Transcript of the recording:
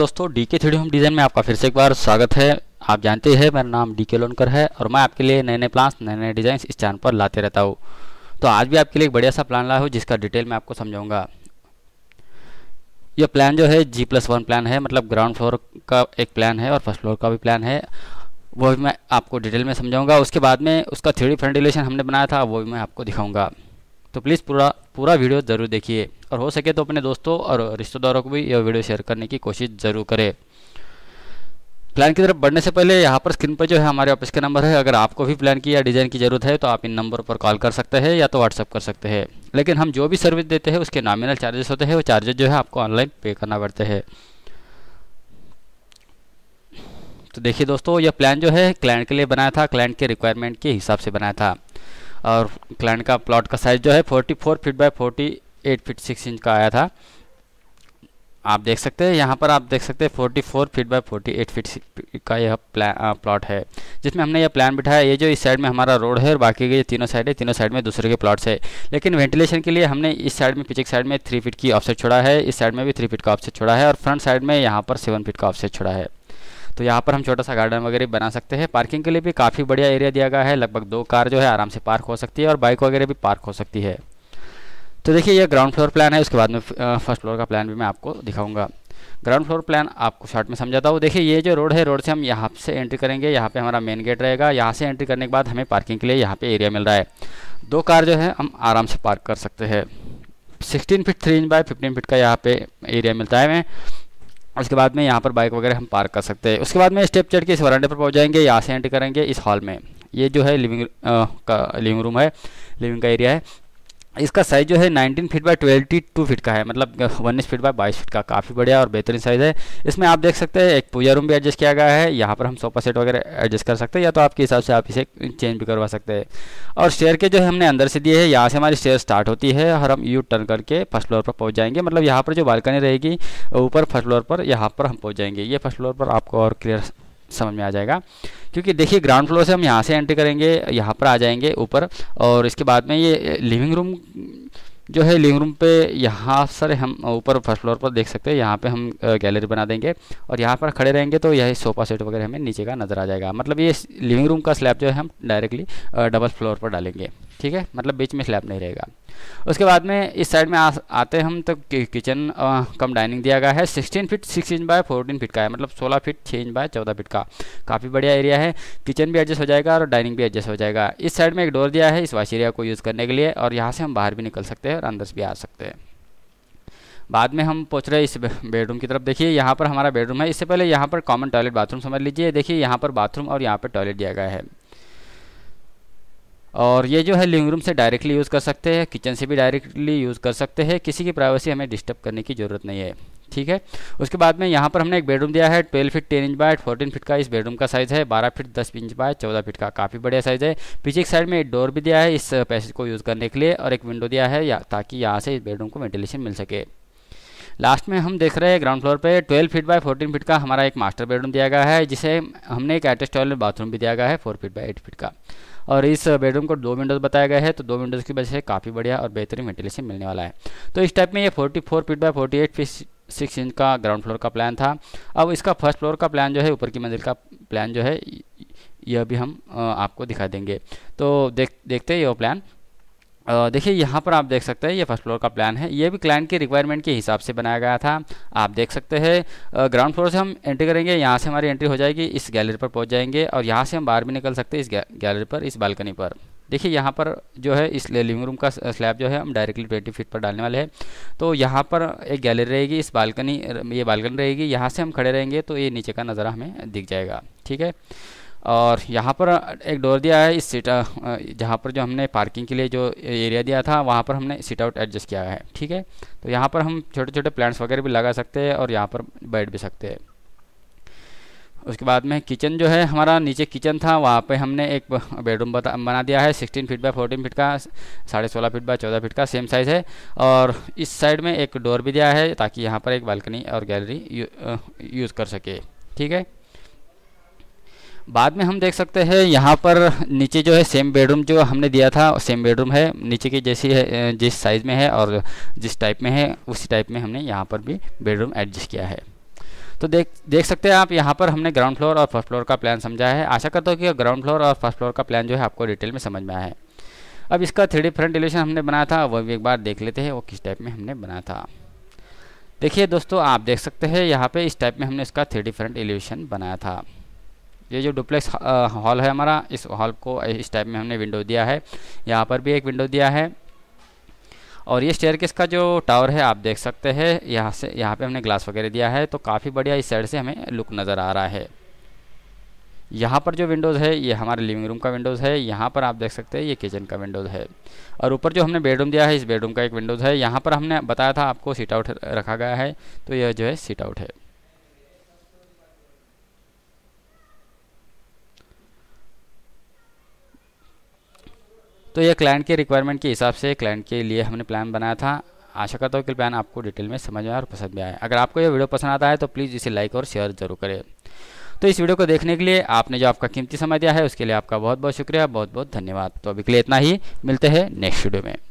दोस्तों डी के three home design में आपका फिर से एक बार स्वागत है आप जानते हैं मेरा नाम डी के लोनकर है और मैं आपके लिए नए नए प्लान्स नए नए डिज़ाइन इस चैनल पर लाते रहता हूँ तो आज भी आपके लिए एक बढ़िया सा प्लान लाया हूँ जिसका डिटेल मैं आपको समझाऊंगा यह प्लान जो है जी प्लस वन प्लान है मतलब ग्राउंड फ्लोर का एक प्लान है और फर्स्ट फ्लोर का भी प्लान है वो भी मैं आपको डिटेल में समझाऊंगा उसके बाद में उसका थ्री फ्रंट रिलेशन हमने बनाया था वो भी मैं आपको दिखाऊँगा तो प्लीज़ पूरा पूरा वीडियो ज़रूर देखिए और हो सके तो अपने दोस्तों और रिश्तेदारों को भी यह वीडियो शेयर करने की कोशिश ज़रूर करें प्लान की तरफ बढ़ने से पहले यहाँ पर स्क्रीन पर जो है हमारे ऑफिस का नंबर है अगर आपको भी प्लान की या डिज़ाइन की ज़रूरत है तो आप इन नंबर पर कॉल कर सकते हैं या तो व्हाट्सअप कर सकते हैं लेकिन हम जो भी सर्विस देते हैं उसके नॉमिनल चार्जेस होते हैं वो चार्जेस जो है आपको ऑनलाइन पे करना पड़ते हैं तो देखिए दोस्तों यह प्लान जो है क्लाइंट के लिए बनाया था क्लाइंट के रिक्वायरमेंट के हिसाब से बनाया था और क्लाइंट का प्लॉट का साइज़ जो है forty feet by forty eight feet six inch का आया था आप देख सकते हैं यहाँ पर आप देख सकते हैं 44 फीट फोर्टी एट फीट का यह प्लॉट है जिसमें हमने यह प्लान बिठाया ये जो इस साइड में हमारा रोड है और बाकी के तीनों साइड है तीनों साइड में दूसरे के प्लॉट्स है लेकिन वेंटिलेशन के लिए हमने इस साइड में पीछे साइड में थ्री फीट की ऑफसेट छोड़ा है इस साइड में भी थ्री फीट का ऑफसेट छोड़ा है और फ्रंट साइड में यहाँ पर सेवन फीट का ऑफसेट छोड़ा है तो यहाँ पर हम छोटा सा गार्डन वगैरह बना सकते हैं पार्किंग के लिए भी काफ़ी बढ़िया एरिया दिया गया है लगभग दो कार जो है आराम से पार्क हो सकती है और बाइक वगैरह भी पार्क हो सकती है तो देखिए ये ग्राउंड फ्लोर प्लान है उसके बाद में फर्स्ट फ्लोर का प्लान भी मैं आपको दिखाऊंगा ग्राउंड फ्लोर प्लान आपको शॉर्ट में समझाता हूँ देखिए ये जो रोड है रोड से हम यहाँ से एंट्री करेंगे यहाँ पे हमारा मेन गेट रहेगा यहाँ से एंट्री करने के बाद हमें पार्किंग के लिए यहाँ पे एरिया मिल रहा है दो कार जो है हम आराम से पार्क कर सकते हैं sixteen feet three inch by fifteen feet का यहाँ पे एरिया मिलता है हमें उसके बाद में यहाँ पर बाइक वगैरह हम पार्क कर सकते हैं उसके बाद में स्टेप चढ़ के इस वरान्डे पर पहुँच जाएंगे यहाँ से एंट्री करेंगे इस हॉल में ये जो है लिविंग का लिविंग रूम है लिविंग का एरिया है इसका साइज़ जो है 19 फीट बाय 22 फीट का है मतलब उन्नीस फीट बाय 22 फीट का काफ़ी बढ़िया और बेहतरीन साइज़ है इसमें आप देख सकते हैं एक पूजा रूम भी एडजस्ट किया गया है यहाँ पर हम सोफा सेट वगैरह एडजस्ट कर सकते हैं या तो आपके हिसाब से आप इसे चेंज भी करवा सकते हैं और शेयर के जो है हमने अंदर से दिए है यहाँ से हमारी शेयर स्टार्ट होती है और हम यू टर्न करके फर्स्ट फ्लोर पर पहुँच जाएंगे मतलब यहाँ पर जो बालकनी रहेगी ऊपर फर्स्ट फ्लोर पर यहाँ पर हम पहुँच जाएंगे ये फर्स्ट फ्लोर पर आपको और क्लियर समझ में आ जाएगा क्योंकि देखिए ग्राउंड फ्लोर से हम यहाँ से एंट्री करेंगे यहाँ पर आ जाएंगे ऊपर और इसके बाद में ये लिविंग रूम जो है लिविंग रूम पे यहाँ सर हम ऊपर फर्स्ट फ्लोर पर देख सकते हैं यहाँ पे हम गैलरी बना देंगे और यहाँ पर खड़े रहेंगे तो यह सोफा सेट वगैरह हमें नीचे का नज़र आ जाएगा मतलब ये लिविंग रूम का स्लैब जो है हम डायरेक्टली डबल फ्लोर पर डालेंगे ठीक है मतलब बीच में स्लैब नहीं रहेगा उसके बाद में इस साइड में आ, आते हम तो कि, किचन आ, कम डाइनिंग दिया गया है 16 फीट 6 इंच बाय 14 फीट का है मतलब 16 फीट 6 इंच बाय 14 फीट का काफ़ी बढ़िया एरिया है किचन भी एडजस्ट हो जाएगा और डाइनिंग भी एडजस्ट हो जाएगा इस साइड में एक डोर दिया है इस वाश एरिया को यूज़ करने के लिए और यहाँ से हम बाहर भी निकल सकते हैं और अंदर भी आ सकते हैं बाद में हम पूछ रहे हैं इस बेडरूम की तरफ देखिए यहाँ पर हमारा बेडरूम है इससे पहले यहाँ पर कॉमन टॉयलेट बाथरूम समझ लीजिए देखिए यहाँ पर बाथरूम और यहाँ पर टॉयलेट दिया गया है और ये जो है लिविंग रूम से डायरेक्टली यूज़ कर सकते हैं किचन से भी डायरेक्टली यूज़ कर सकते हैं किसी की प्राइवेसी हमें डिस्टर्ब करने की ज़रूरत नहीं है ठीक है उसके बाद में यहाँ पर हमने एक बेडरूम दिया है 12 फीट 10 इंच बाय 14 फीट का इस बेडरूम का साइज़ है 12 फीट 10 इंच बाय 14 फीट का काफ़ी बढ़िया साइज़ है पीछे एक साइड में एक डोर भी दिया है इस पैसेज को यूज़ करने के लिए और एक विंडो दिया है या ताकि यहाँ से इस बेडरूम को वेंटिलेशन मिल सके लास्ट में हम देख रहे हैं ग्राउंड फ्लोर पे 12 फीट बाय 14 फीट का हमारा एक मास्टर बेडरूम दिया गया है जिसे हमने एक एटेस्ट टॉयलेट बाथरूम भी दिया गया है 4 फीट बाय 8 फीट का और इस बेडरूम को दो विंडोज़ बताया गया है तो दो विंडोज़ की वजह से काफ़ी बढ़िया और बेहतरीन वेंटिलेशन मिलने वाला है तो इस टाइप में ये forty four feet by forty eight feet six inch का ग्राउंड फ्लोर का प्लान था अब इसका फर्स्ट फ्लोर का प्लान जो है ऊपर की मंजिल का प्लान जो है यह भी हम आपको दिखा देंगे तो देख देखते हैं ये प्लान देखिए यहाँ पर आप देख सकते हैं ये फर्स्ट फ्लोर का प्लान है ये भी क्लाइंट की रिक्वायरमेंट के हिसाब से बनाया गया था आप देख सकते हैं ग्राउंड फ्लोर से हम एंट्री करेंगे यहाँ से हमारी एंट्री हो जाएगी इस गैलरी पर पहुँच जाएंगे और यहाँ से हम बाहर भी निकल सकते हैं इस गैलरी पर इस बालकनी पर देखिए यहाँ पर जो है इस लिविंग रूम का स्लैब जो है हम डायरेक्टली ट्वेंटी फीट पर डालने वाले हैं तो यहाँ पर एक गैलरी रहेगी इस बालकनी ये बालकनी रहेगी यहाँ से हम खड़े रहेंगे तो ये नीचे का नज़ारा हमें दिख जाएगा ठीक है और यहाँ पर एक डोर दिया है इस सीट जहाँ पर जो हमने पार्किंग के लिए जो एरिया दिया था वहाँ पर हमने सीट आउट एडजस्ट किया है ठीक है तो यहाँ पर हम छोटे छोटे प्लांट्स वगैरह भी लगा सकते हैं और यहाँ पर बैठ भी सकते हैं उसके बाद में किचन जो है हमारा नीचे किचन था वहाँ पे हमने एक बेडरूम बना दिया है 16 फीट बाय 14 फीट का साढ़े सोलह फीट बाय 14 फीट का सेम साइज़ है और इस साइड में एक डोर भी दिया है ताकि यहाँ पर एक बालकनी और गैलरी यू, यूज़ कर सके ठीक है बाद में हम देख सकते हैं यहाँ पर नीचे जो है सेम बेडरूम जो हमने दिया था सेम बेडरूम है नीचे की जैसी है जिस साइज़ में है और जिस टाइप में है उसी टाइप में हमने यहाँ पर भी बेडरूम एडजस्ट किया है तो देख देख सकते हैं आप यहाँ पर हमने ग्राउंड फ्लोर और फर्स्ट फ्लोर का प्लान समझा है आशा करता हूँ कि ग्राउंड फ्लोर और फर्स्ट फ्लोर का प्लान जो है आपको डिटेल में समझ में आया है अब इसका थ्री फ्रंट एलिवेशन हमने बनाया था वह भी एक बार देख लेते हैं वो किस टाइप में हमने बनाया था देखिए दोस्तों आप देख सकते हैं यहाँ पे इस टाइप में हमने इसका थ्री फ्रंट एलिवेशन बनाया था ये जो डुप्लेक्स हॉल है हमारा इस हॉल को इस टाइप में हमने विंडो दिया है यहाँ पर भी एक विंडो दिया है और ये स्टेयर केस का जो टावर है आप देख सकते हैं यहाँ से यहाँ पे हमने ग्लास वगैरह दिया है तो काफ़ी बढ़िया इस साइड से हमें लुक नज़र आ रहा है यहाँ पर जो विंडोज़ है ये हमारे लिविंग रूम का विंडोज़ है यहाँ पर आप देख सकते हैं ये किचन का विंडोज़ है और ऊपर जो हमने बेडरूम दिया है इस बेडरूम का एक विंडोज़ है यहाँ पर हमने बताया था आपको सीट आउट रखा गया है तो यह जो है सीट आउट है तो ये क्लाइंट के रिक्वायरमेंट के हिसाब से क्लाइंट के लिए हमने प्लान बनाया था आशा करता हूँ कि प्लान आपको डिटेल में समझ में आए और पसंद में आया अगर आपको यह वीडियो पसंद आता है तो प्लीज़ इसे लाइक और शेयर जरूर करें तो इस वीडियो को देखने के लिए आपने जो आपका कीमती समय दिया है उसके लिए आपका बहुत बहुत शुक्रिया बहुत बहुत धन्यवाद तो अभी के लिए इतना ही मिलते हैं नेक्स्ट वीडियो में